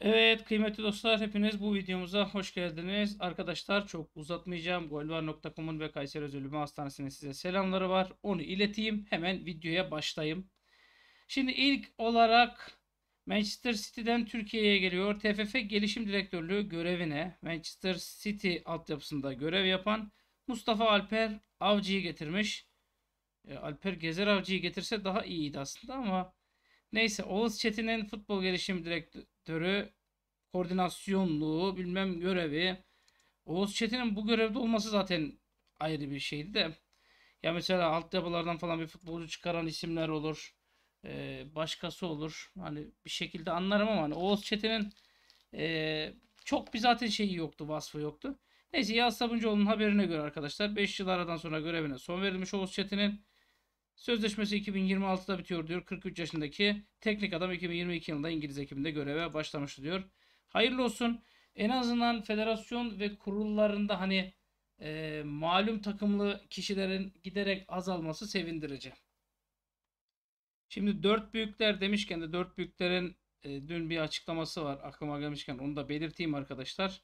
Evet kıymetli dostlar hepiniz bu videomuza hoş geldiniz. Arkadaşlar çok uzatmayacağım. Golvar.com'un ve Kayseri Özel Hastanesi'nin size selamları var. Onu ileteyim. Hemen videoya başlayayım. Şimdi ilk olarak Manchester City'den Türkiye'ye geliyor. TFF Gelişim Direktörlüğü görevine Manchester City altyapısında görev yapan Mustafa Alper Avcı'yı getirmiş. E, Alper Gezer Avcı'yı getirse daha iyiydi aslında ama Neyse Oğuz Çetin'in futbol gelişim direktörü koordinasyonluğu bilmem görevi. Oğuz Çetin'in bu görevde olması zaten ayrı bir şeydi de. Ya mesela altyapılardan falan bir futbolcu çıkaran isimler olur. Ee, başkası olur. Hani bir şekilde anlarım ama hani Oğuz Çetin'in e, çok bir zaten şeyi yoktu, vasfı yoktu. Neyse Yağız Sabuncuoğlu'nun haberine göre arkadaşlar 5 yıl aradan sonra görevine son verilmiş Oğuz Çetin'in Sözleşmesi 2026'da bitiyor diyor. 43 yaşındaki teknik adam 2022 yılında İngiliz ekibinde göreve başlamıştı diyor. Hayırlı olsun. En azından federasyon ve kurullarında hani e, malum takımlı kişilerin giderek azalması sevindirici. Şimdi dört büyükler demişken de dört büyüklerin e, dün bir açıklaması var aklıma gelmişken onu da belirteyim arkadaşlar.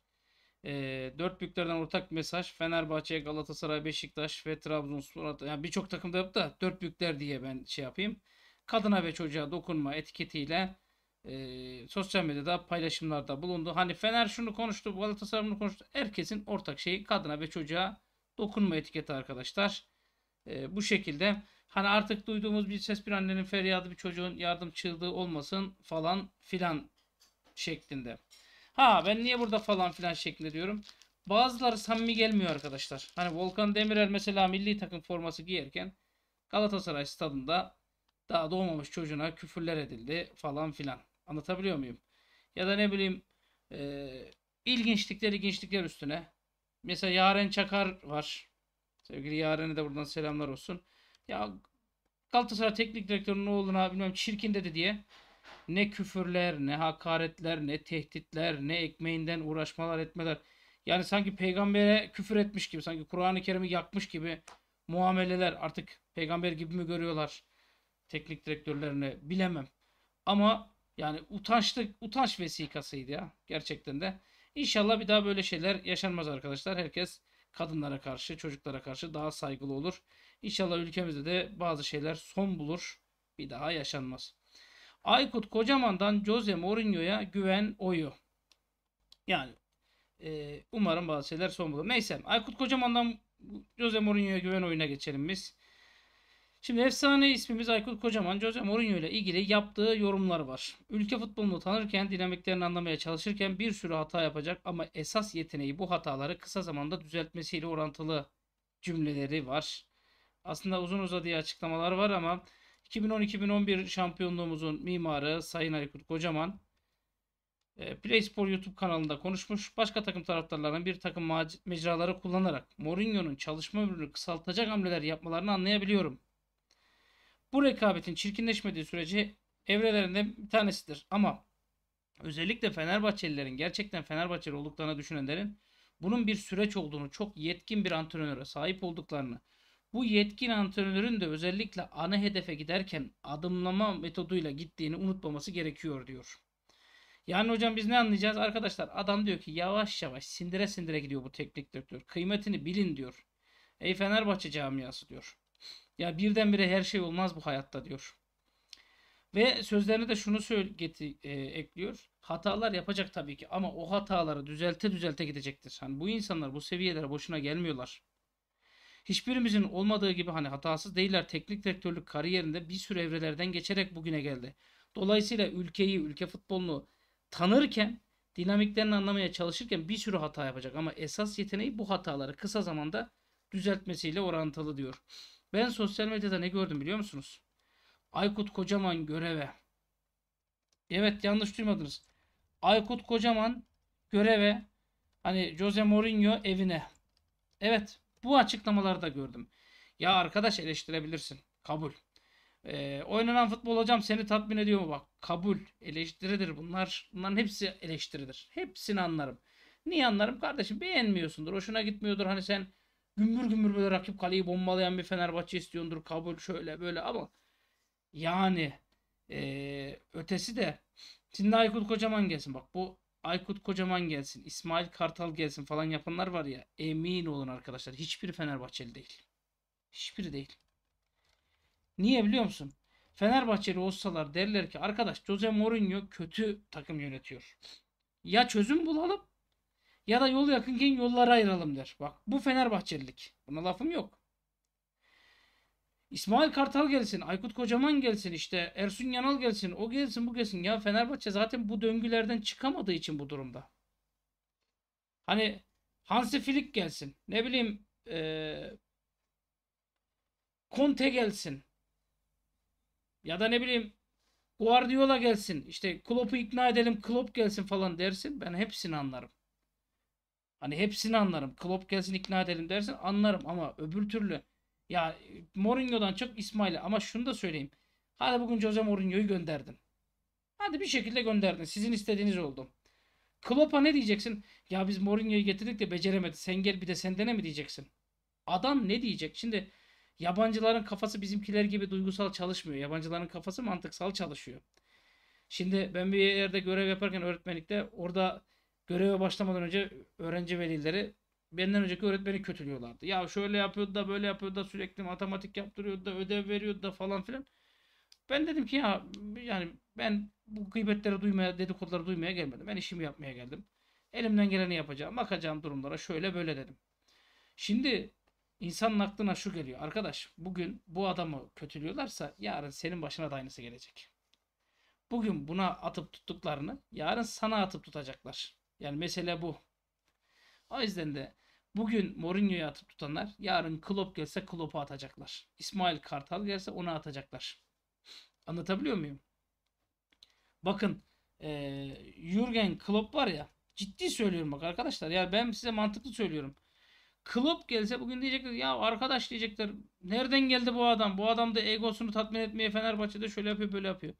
E, dört büyüklerden ortak bir mesaj. Fenerbahçe, Galatasaray, Beşiktaş ve Trabzonspor. Yani birçok takımda yapıp da dört büyükler diye ben şey yapayım. Kadına ve çocuğa dokunma etiketiyle e, sosyal medyada paylaşımlarda bulundu. Hani Fener şunu konuştu, Galatasaray bunu konuştu. Herkesin ortak şeyi kadına ve çocuğa dokunma etiketi arkadaşlar. E, bu şekilde hani artık duyduğumuz bir ses bir annenin feryadı bir çocuğun yardım çığlığı olmasın falan filan şeklinde. Ha ben niye burada falan filan şeklinde diyorum. Bazıları samimi gelmiyor arkadaşlar. Hani Volkan Demirel mesela milli takım forması giyerken Galatasaray stadında daha doğmamış çocuğuna küfürler edildi falan filan. Anlatabiliyor muyum? Ya da ne bileyim e, ilginçlikler ilginçlikler üstüne. Mesela Yaren Çakar var. Sevgili Yaren'e de buradan selamlar olsun. Ya Galatasaray teknik direktörünün oğluna bilmem çirkin dedi diye ne küfürler, ne hakaretler, ne tehditler, ne ekmeğinden uğraşmalar etmeler. Yani sanki peygambere küfür etmiş gibi, sanki Kur'an-ı Kerim'i yakmış gibi muameleler artık peygamber gibi mi görüyorlar teknik direktörlerini bilemem. Ama yani utançlık, utanç vesikasıydı ya gerçekten de. İnşallah bir daha böyle şeyler yaşanmaz arkadaşlar. Herkes kadınlara karşı, çocuklara karşı daha saygılı olur. İnşallah ülkemizde de bazı şeyler son bulur. Bir daha yaşanmaz. Aykut Kocaman'dan Jose Mourinho'ya güven oyu. Yani e, umarım bazı şeyler son bulur. Neyse Aykut Kocaman'dan Jose Mourinho'ya güven oyuna geçelim biz. Şimdi efsane ismimiz Aykut Kocaman, Jose Mourinho ile ilgili yaptığı yorumlar var. Ülke futbolunu tanırken, dinamiklerini anlamaya çalışırken bir sürü hata yapacak ama esas yeteneği bu hataları kısa zamanda düzeltmesiyle orantılı cümleleri var. Aslında uzun uzadıya açıklamalar var ama 2010-2011 şampiyonluğumuzun mimarı Sayın Aykut Kocaman e, PlaySpor YouTube kanalında konuşmuş. Başka takım taraftarlarının bir takım mecraları kullanarak Mourinho'nun çalışma ömrünü kısaltacak hamleler yapmalarını anlayabiliyorum. Bu rekabetin çirkinleşmediği sürece evrelerinden bir tanesidir. Ama özellikle Fenerbahçelilerin gerçekten Fenerbahçeli olduklarını düşünenlerin bunun bir süreç olduğunu, çok yetkin bir antrenöre sahip olduklarını, bu yetkin antrenörün de özellikle ana hedefe giderken adımlama metoduyla gittiğini unutmaması gerekiyor diyor. Yani hocam biz ne anlayacağız? Arkadaşlar adam diyor ki yavaş yavaş sindire sindire gidiyor bu teknik direktör. Kıymetini bilin diyor. Ey Fenerbahçe camiası diyor. Ya birdenbire her şey olmaz bu hayatta diyor. Ve sözlerine de şunu söyleti, e, ekliyor. Hatalar yapacak tabii ki ama o hataları düzelte düzelte gidecektir. Hani bu insanlar bu seviyelere boşuna gelmiyorlar. Hiçbirimizin olmadığı gibi hani hatasız değiller. Teknik direktörlük kariyerinde bir sürü evrelerden geçerek bugüne geldi. Dolayısıyla ülkeyi, ülke futbolunu tanırken, dinamiklerini anlamaya çalışırken bir sürü hata yapacak. Ama esas yeteneği bu hataları kısa zamanda düzeltmesiyle orantılı diyor. Ben sosyal medyada ne gördüm biliyor musunuz? Aykut Kocaman göreve. Evet yanlış duymadınız. Aykut Kocaman göreve hani Jose Mourinho evine. Evet bu açıklamaları da gördüm. Ya arkadaş eleştirebilirsin. Kabul. Ee, oynanan futbol hocam seni tatmin ediyor mu? Bak kabul. Eleştiridir bunlar. Bunların hepsi eleştiridir. Hepsini anlarım. Niye anlarım? Kardeşim beğenmiyorsundur. Hoşuna gitmiyordur. Hani sen gümbür gümbür böyle rakip kaleyi bombalayan bir Fenerbahçe istiyordur. Kabul şöyle böyle ama yani e, ötesi de Sinan Aykut Kocaman gelsin. Bak bu Aykut Kocaman gelsin, İsmail Kartal gelsin falan yapanlar var ya emin olun arkadaşlar hiçbir Fenerbahçeli değil. Hiçbiri değil. Niye biliyor musun? Fenerbahçeli olsalar derler ki arkadaş Jose Mourinho kötü takım yönetiyor. Ya çözüm bulalım ya da yol yakınken yollara ayıralım der. Bak bu Fenerbahçelilik. Buna lafım yok. İsmail Kartal gelsin, Aykut Kocaman gelsin, işte Ersun Yanal gelsin, o gelsin, bu gelsin. Ya Fenerbahçe zaten bu döngülerden çıkamadığı için bu durumda. Hani Hansi Flick gelsin, ne bileyim ee, Conte gelsin. Ya da ne bileyim Guardiola gelsin. işte Klopp'u ikna edelim, Klopp gelsin falan dersin. Ben hepsini anlarım. Hani hepsini anlarım. Klopp gelsin ikna edelim dersin anlarım ama öbür türlü ya Mourinho'dan çok İsmail'e ama şunu da söyleyeyim. Hadi bugün Jose Mourinho'yu gönderdin. Hadi bir şekilde gönderdin. Sizin istediğiniz oldu. Klopp'a ne diyeceksin? Ya biz Mourinho'yu getirdik de beceremedi. Sen gel bir de sen dene mi diyeceksin? Adam ne diyecek? Şimdi yabancıların kafası bizimkiler gibi duygusal çalışmıyor. Yabancıların kafası mantıksal çalışıyor. Şimdi ben bir yerde görev yaparken öğretmenlikte orada göreve başlamadan önce öğrenci velileri Benden önceki öğretmeni kötülüyorlardı. Ya şöyle yapıyordu da böyle yapıyordu da sürekli matematik yaptırıyordu da ödev veriyordu da falan filan. Ben dedim ki ya yani ben bu gıybetleri duymaya, dedikoduları duymaya gelmedim. Ben işimi yapmaya geldim. Elimden geleni yapacağım. Bakacağım durumlara şöyle böyle dedim. Şimdi insanın aklına şu geliyor. Arkadaş bugün bu adamı kötülüyorlarsa yarın senin başına da aynısı gelecek. Bugün buna atıp tuttuklarını yarın sana atıp tutacaklar. Yani mesele bu. O yüzden de Bugün Mourinho'yu atıp tutanlar yarın Klopp gelse Klopp'u atacaklar. İsmail Kartal gelse onu atacaklar. Anlatabiliyor muyum? Bakın e, Jurgen Klopp var ya ciddi söylüyorum bak arkadaşlar. Ya ben size mantıklı söylüyorum. Klopp gelse bugün diyecekler ya arkadaş diyecekler nereden geldi bu adam? Bu adam da egosunu tatmin etmeye Fenerbahçe'de şöyle yapıyor böyle yapıyor.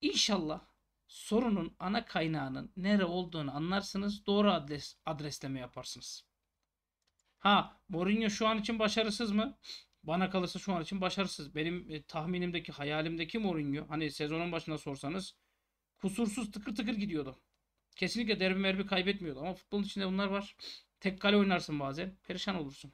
İnşallah sorunun ana kaynağının nere olduğunu anlarsınız. Doğru adres, adresleme yaparsınız. Ha Mourinho şu an için başarısız mı? Bana kalırsa şu an için başarısız. Benim e, tahminimdeki, hayalimdeki Mourinho hani sezonun başına sorsanız kusursuz tıkır tıkır gidiyordu. Kesinlikle derbi merbi kaybetmiyordu ama futbolun içinde bunlar var. Tek kale oynarsın bazen. Perişan olursun.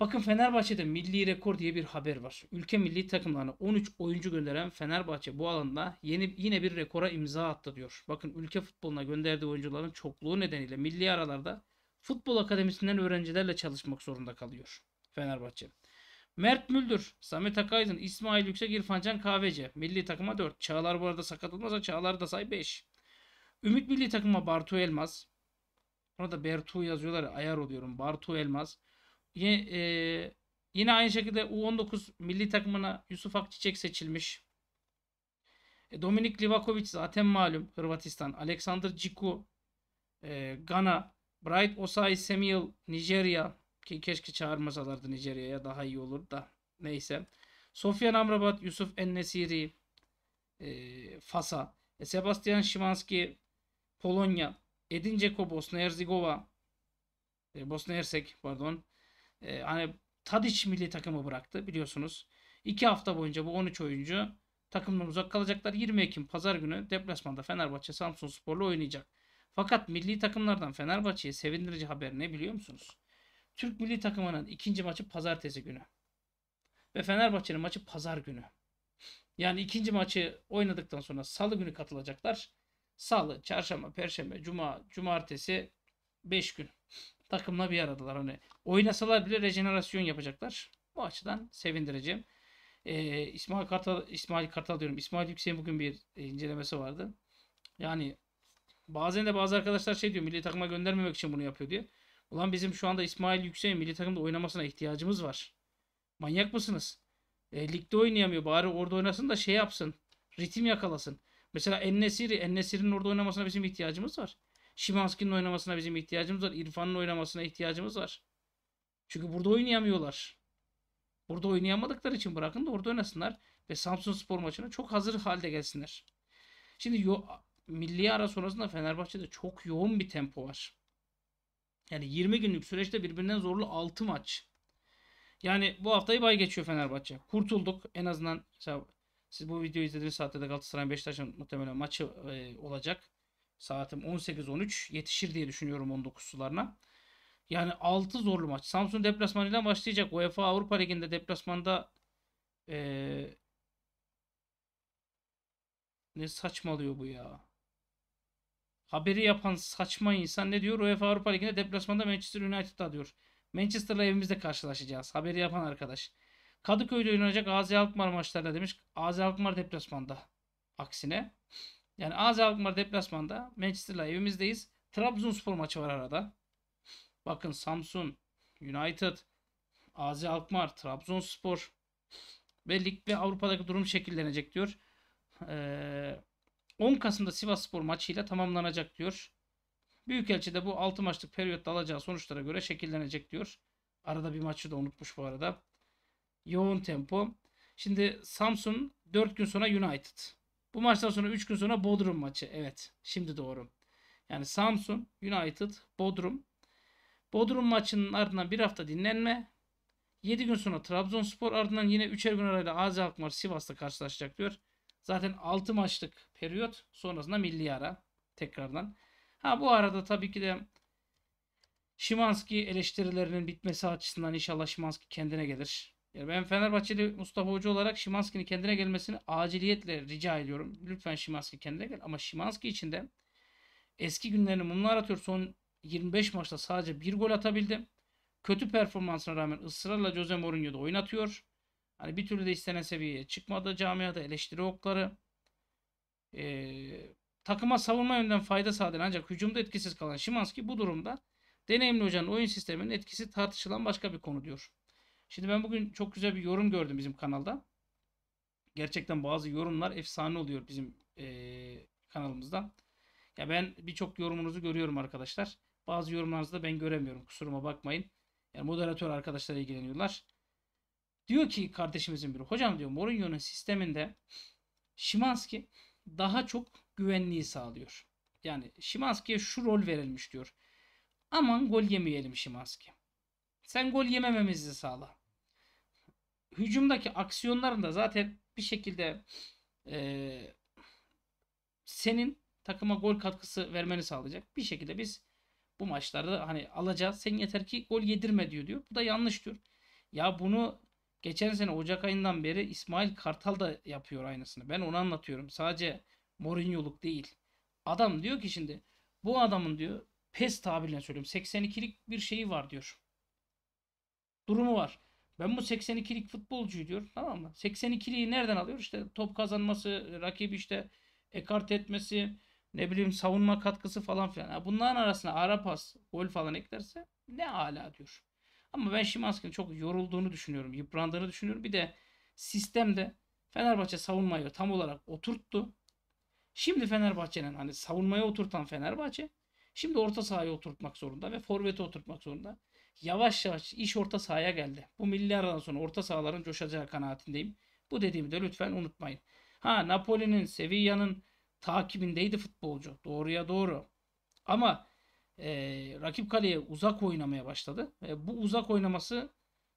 Bakın Fenerbahçe'de milli rekor diye bir haber var. Ülke milli takımlarına 13 oyuncu gönderen Fenerbahçe bu alanda yeni yine bir rekora imza attı diyor. Bakın ülke futboluna gönderdiği oyuncuların çokluğu nedeniyle milli aralarda futbol akademisinden öğrencilerle çalışmak zorunda kalıyor Fenerbahçe. Mert Müldür, Samet Akaydın, İsmail Yüksek, İrfancan Kahveci. Milli takıma 4. Çağlar bu arada sakat olmasa Çağlar da say 5. Ümit milli takıma Bartu Elmas. Orada Bertu yazıyorlar ayar oluyorum. Bartu Elmas. Yine, e, yine aynı şekilde U19 milli takımına Yusuf Akçiçek seçilmiş. E, Dominik Livakovic zaten malum Hırvatistan. Aleksandr Ciku e, Gana Bright Osai Samuel Nijerya ki keşke çağırmasalardı Nijerya'ya daha iyi olur da neyse. Sofyan Amrabat, Yusuf Ennesiri, e, Fasa, e, Sebastian Şimanski, Polonya, Edin Dzeko, Bosna Herzegova, e, Bosna Hersek pardon. E, hani Tadic milli takımı bıraktı biliyorsunuz. 2 hafta boyunca bu 13 oyuncu takımdan uzak kalacaklar. 20 Ekim pazar günü deplasmanda Fenerbahçe Samsun Spor'la oynayacak. Fakat milli takımlardan Fenerbahçe'ye sevindirici haber ne biliyor musunuz? Türk milli takımının ikinci maçı pazartesi günü. Ve Fenerbahçe'nin maçı pazar günü. Yani ikinci maçı oynadıktan sonra salı günü katılacaklar. Salı, çarşamba, perşembe, cuma, cumartesi 5 gün takımla bir aradılar. Hani oynasalar bile rejenerasyon yapacaklar. Bu açıdan sevindirici. Ee, İsmail Kartal İsmail Kartal diyorum. İsmail Yüksek'in bugün bir e, incelemesi vardı. Yani Bazen de bazı arkadaşlar şey diyor milli takıma göndermemek için bunu yapıyor diye. Ulan bizim şu anda İsmail Yüksek'in milli takımda oynamasına ihtiyacımız var. Manyak mısınız? E, ligde oynayamıyor. Bari orada oynasın da şey yapsın. Ritim yakalasın. Mesela Ennesiri. Ennesiri'nin orada oynamasına bizim ihtiyacımız var. Şimanski'nin oynamasına bizim ihtiyacımız var. İrfan'ın oynamasına ihtiyacımız var. Çünkü burada oynayamıyorlar. Burada oynayamadıkları için bırakın da orada oynasınlar. Ve Samsun Spor maçına çok hazır halde gelsinler. Şimdi yo milli ara sonrasında Fenerbahçe'de çok yoğun bir tempo var. Yani 20 günlük süreçte birbirinden zorlu 6 maç. Yani bu haftayı bay geçiyor Fenerbahçe. Kurtulduk. En azından mesela siz bu videoyu izlediğiniz saatte de Galatasaray Beşiktaş'ın muhtemelen maçı e, olacak. Saatim 18-13 yetişir diye düşünüyorum 19 sularına. Yani 6 zorlu maç. Samsun deplasmanıyla başlayacak. UEFA Avrupa Ligi'nde deplasmanda e, ne saçmalıyor bu ya. Haberi yapan saçma insan ne diyor? UEFA Avrupa Ligi'nde deplasmanda Manchester United'da diyor. Manchester'la evimizde karşılaşacağız. Haberi yapan arkadaş. Kadıköy'de oynanacak AZ Alkmaar maçlarında demiş. AZ Alkmaar deplasmanda. Aksine. Yani AZ Alkmaar deplasmanda. Manchester'la evimizdeyiz. Trabzonspor maçı var arada. Bakın Samsun, United, AZ Alkmaar, Trabzonspor ve lig ve Avrupa'daki durum şekillenecek diyor. Ee, 10 Kasım'da Sivas Spor maçıyla tamamlanacak diyor. Büyükelçi'de bu 6 maçlık periyotta alacağı sonuçlara göre şekillenecek diyor. Arada bir maçı da unutmuş bu arada. Yoğun tempo. Şimdi Samsun 4 gün sonra United. Bu maçtan sonra 3 gün sonra Bodrum maçı. Evet şimdi doğru. Yani Samsun, United, Bodrum. Bodrum maçının ardından bir hafta dinlenme. 7 gün sonra Trabzonspor ardından yine 3'er gün arayla AZ Alkmaar Sivas'ta karşılaşacak diyor. Zaten 6 maçlık periyot sonrasında milli ara tekrardan. Ha bu arada tabii ki de Şimanski eleştirilerinin bitmesi açısından inşallah Şimanski kendine gelir. Yani ben Fenerbahçeli Mustafa Hoca olarak Şimanski'nin kendine gelmesini aciliyetle rica ediyorum. Lütfen Şimanski kendine gel. Ama Şimanski için de eski günlerini mumlar atıyor. Son 25 maçta sadece bir gol atabildi. Kötü performansına rağmen ısrarla Jose Mourinho'da oynatıyor. Hani bir türlü de istenen seviyeye çıkmadı camiada eleştiri okları. E, takıma savunma yönden fayda sağlayan ancak hücumda etkisiz kalan Şimanski bu durumda deneyimli hocanın oyun sisteminin etkisi tartışılan başka bir konu diyor. Şimdi ben bugün çok güzel bir yorum gördüm bizim kanalda. Gerçekten bazı yorumlar efsane oluyor bizim e, kanalımızda. Ya ben birçok yorumunuzu görüyorum arkadaşlar. Bazı yorumlarınızı da ben göremiyorum. Kusuruma bakmayın. Yani moderatör arkadaşlar ilgileniyorlar. Diyor ki kardeşimizin biri hocam diyor Mourinho'nun sisteminde Şimanski daha çok güvenliği sağlıyor. Yani Şimanski'ye şu rol verilmiş diyor. Aman gol yemeyelim Şimanski. Sen gol yemememizi sağla. Hücumdaki aksiyonlarında zaten bir şekilde e, senin takıma gol katkısı vermeni sağlayacak. Bir şekilde biz bu maçlarda hani alacağız. Sen yeter ki gol yedirme diyor diyor. Bu da yanlış diyor. Ya bunu Geçen sene Ocak ayından beri İsmail Kartal da yapıyor aynısını. Ben onu anlatıyorum. Sadece Mourinho'luk değil. Adam diyor ki şimdi bu adamın diyor PES tabirine söylüyorum 82'lik bir şeyi var diyor. Durumu var. Ben bu 82'lik futbolcuyu diyor tamam mı? 82'liği nereden alıyor? İşte top kazanması, rakip işte ekart etmesi, ne bileyim savunma katkısı falan filan. Bunların arasına ara pas, gol falan eklerse ne ala diyor. Ama ben Şimanski'nin çok yorulduğunu düşünüyorum. Yıprandığını düşünüyorum. Bir de sistemde Fenerbahçe savunmayı tam olarak oturttu. Şimdi Fenerbahçe'nin hani savunmaya oturtan Fenerbahçe şimdi orta sahaya oturtmak zorunda ve forvete oturtmak zorunda. Yavaş yavaş iş orta sahaya geldi. Bu milli aradan sonra orta sahaların coşacağı kanaatindeyim. Bu dediğimi de lütfen unutmayın. Ha Napoli'nin, Sevilla'nın takibindeydi futbolcu. Doğruya doğru. Ama e, rakip kaleye uzak oynamaya başladı. E, bu uzak oynaması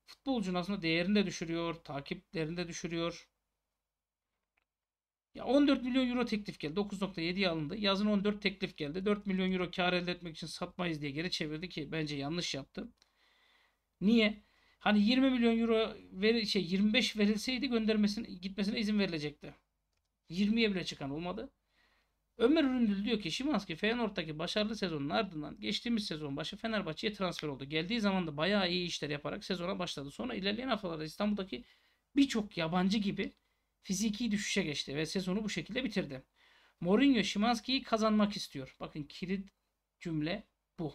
futbolcunun aslında değerini de düşürüyor, takiplerini de düşürüyor. Ya 14 milyon euro teklif geldi. 9.7 alındı. Yazın 14 teklif geldi. 4 milyon euro kar elde etmek için satmayız diye geri çevirdi ki bence yanlış yaptı. Niye? Hani 20 milyon euro ver, şey 25 verilseydi göndermesine gitmesine izin verilecekti. 20'ye bile çıkan olmadı. Ömer Üründül diyor ki Şimanski Feyenoord'daki başarılı sezonun ardından geçtiğimiz sezon başı Fenerbahçe'ye transfer oldu. Geldiği zaman da bayağı iyi işler yaparak sezona başladı. Sonra ilerleyen haftalarda İstanbul'daki birçok yabancı gibi fiziki düşüşe geçti ve sezonu bu şekilde bitirdi. Mourinho Şimanski'yi kazanmak istiyor. Bakın kilit cümle bu.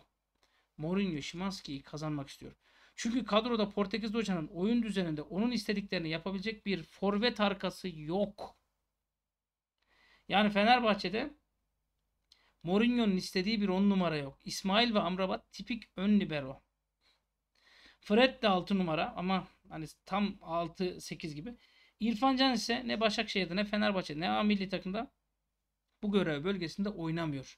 Mourinho Şimanski'yi kazanmak istiyor. Çünkü kadroda Portekizli hocanın oyun düzeninde onun istediklerini yapabilecek bir forvet arkası yok. Yani Fenerbahçe'de Mourinho'nun istediği bir 10 numara yok. İsmail ve Amrabat tipik ön libero. Fred de 6 numara ama hani tam 6-8 gibi. İrfan Can ise ne Başakşehir'de ne Fenerbahçe'de ne A milli takımda bu görev bölgesinde oynamıyor.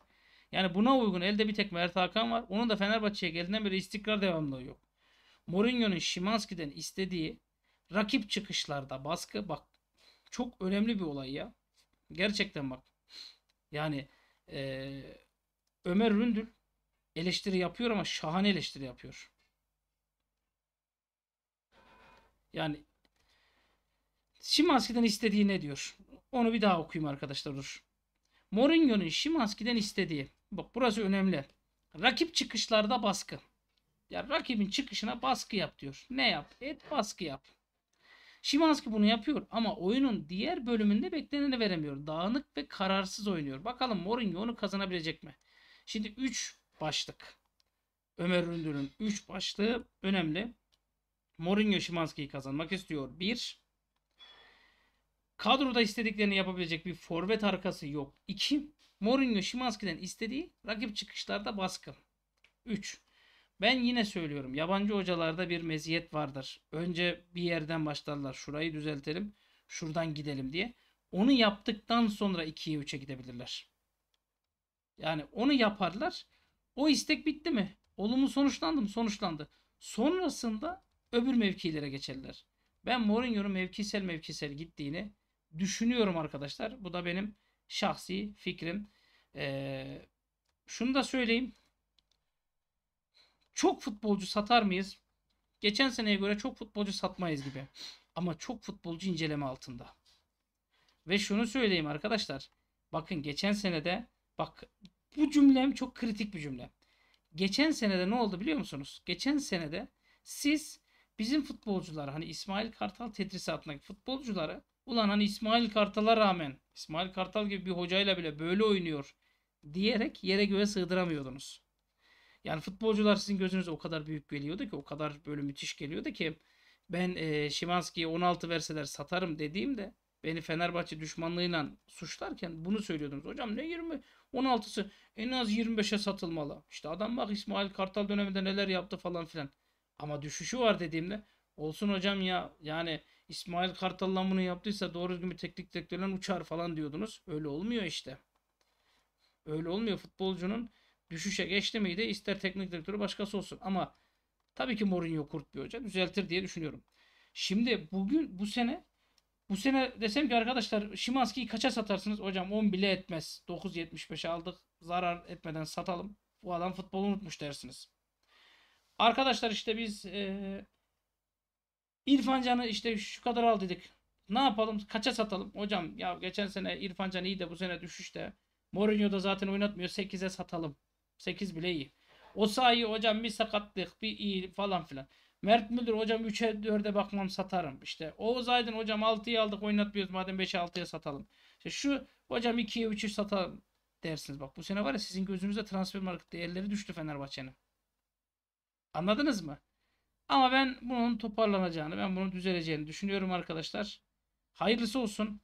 Yani buna uygun elde bir tek Mert Hakan var. Onun da Fenerbahçe'ye geldiğinden beri istikrar devamlı yok. Mourinho'nun Şimanski'den istediği rakip çıkışlarda baskı bak çok önemli bir olay ya. Gerçekten bak. Yani e, Ömer Ründül eleştiri yapıyor ama şahane eleştiri yapıyor. Yani Şimanski'den istediği ne diyor? Onu bir daha okuyayım arkadaşlar dur. Mourinho'nun Şimanski'den istediği. Bak burası önemli. Rakip çıkışlarda baskı. Ya rakibin çıkışına baskı yap diyor. Ne yap? Et baskı yap. Şimanski bunu yapıyor ama oyunun diğer bölümünde bekleneni veremiyor. Dağınık ve kararsız oynuyor. Bakalım Mourinho onu kazanabilecek mi? Şimdi 3 başlık. Ömer Ündür'ün 3 başlığı önemli. Mourinho Şimanski'yi kazanmak istiyor. 1. Kadroda istediklerini yapabilecek bir forvet arkası yok. 2. Mourinho Şimanski'den istediği rakip çıkışlarda baskı. 3. Ben yine söylüyorum yabancı hocalarda bir meziyet vardır. Önce bir yerden başlarlar. Şurayı düzeltelim. Şuradan gidelim diye. Onu yaptıktan sonra 2'ye 3'e gidebilirler. Yani onu yaparlar. O istek bitti mi? Olumlu sonuçlandı mı? Sonuçlandı. Sonrasında öbür mevkilere geçerler. Ben Mourinho'nun mevkisel mevkisel gittiğini düşünüyorum arkadaşlar. Bu da benim şahsi fikrim. Ee, şunu da söyleyeyim çok futbolcu satar mıyız? Geçen seneye göre çok futbolcu satmayız gibi. Ama çok futbolcu inceleme altında. Ve şunu söyleyeyim arkadaşlar. Bakın geçen senede bak bu cümlem çok kritik bir cümle. Geçen senede ne oldu biliyor musunuz? Geçen senede siz bizim futbolcular hani İsmail Kartal tedrisatındaki futbolcuları ulan hani İsmail Kartal'a rağmen İsmail Kartal gibi bir hocayla bile böyle oynuyor diyerek yere göğe sığdıramıyordunuz. Yani futbolcular sizin gözünüze o kadar büyük geliyordu ki o kadar böyle müthiş geliyordu ki ben e, Şimanski'ye 16 verseler satarım dediğimde beni Fenerbahçe düşmanlığıyla suçlarken bunu söylüyordunuz. Hocam ne 20 16'sı en az 25'e satılmalı. İşte adam bak İsmail Kartal döneminde neler yaptı falan filan. Ama düşüşü var dediğimde olsun hocam ya yani İsmail Kartal'la bunu yaptıysa doğru düzgün bir teknik direktörle uçar falan diyordunuz. Öyle olmuyor işte. Öyle olmuyor futbolcunun düşüşe geçti miydi ister teknik direktörü başkası olsun ama tabii ki Mourinho kurt bir hoca düzeltir diye düşünüyorum. Şimdi bugün bu sene bu sene desem ki arkadaşlar Şimanski'yi kaça satarsınız? Hocam 10 bile etmez. 9.75'e aldık. Zarar etmeden satalım. Bu adam futbolu unutmuş dersiniz. Arkadaşlar işte biz e, İrfan Can'ı işte şu kadar al dedik. Ne yapalım? Kaça satalım? Hocam ya geçen sene İrfan Can iyi de bu sene düşüşte. Mourinho da zaten oynatmıyor. 8'e satalım. 8 bile iyi. O sayı hocam bir sakatlık bir iyi falan filan. Mert Müldür hocam 3'e 4'e bakmam satarım. İşte Oğuz Aydın hocam 6'yı aldık oynatmıyoruz madem 5'e 6'ya satalım. İşte şu hocam 2'ye 3'ü satalım dersiniz. Bak bu sene var ya sizin gözünüzde transfer market değerleri düştü Fenerbahçe'nin. Anladınız mı? Ama ben bunun toparlanacağını, ben bunun düzeleceğini düşünüyorum arkadaşlar. Hayırlısı olsun.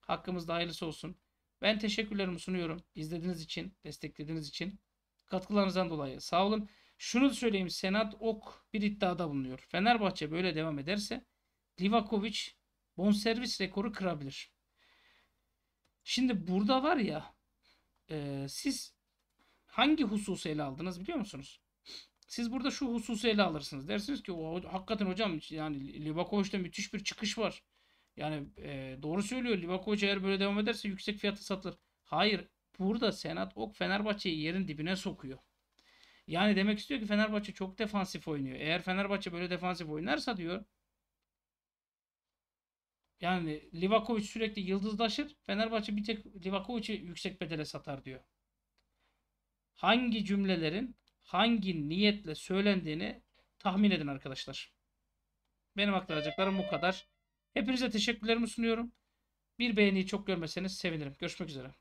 Hakkımızda hayırlısı olsun. Ben teşekkürlerimi sunuyorum. İzlediğiniz için, desteklediğiniz için. Katkılarınızdan dolayı sağ olun. Şunu da söyleyeyim. Senat Ok bir iddiada bulunuyor. Fenerbahçe böyle devam ederse Livakovic bonservis rekoru kırabilir. Şimdi burada var ya e, siz hangi hususu ele aldınız biliyor musunuz? Siz burada şu hususu ele alırsınız. Dersiniz ki o, hakikaten hocam yani Livakovic'te müthiş bir çıkış var. Yani e, doğru söylüyor. Livakovic eğer böyle devam ederse yüksek fiyata satılır. Hayır. Burada Senat Ok Fenerbahçe'yi yerin dibine sokuyor. Yani demek istiyor ki Fenerbahçe çok defansif oynuyor. Eğer Fenerbahçe böyle defansif oynarsa diyor yani Livakovic sürekli yıldızlaşır. Fenerbahçe bir tek Livakovic'i yüksek bedele satar diyor. Hangi cümlelerin hangi niyetle söylendiğini tahmin edin arkadaşlar. Benim aktaracaklarım bu kadar. Hepinize teşekkürlerimi sunuyorum. Bir beğeniyi çok görmeseniz sevinirim. Görüşmek üzere.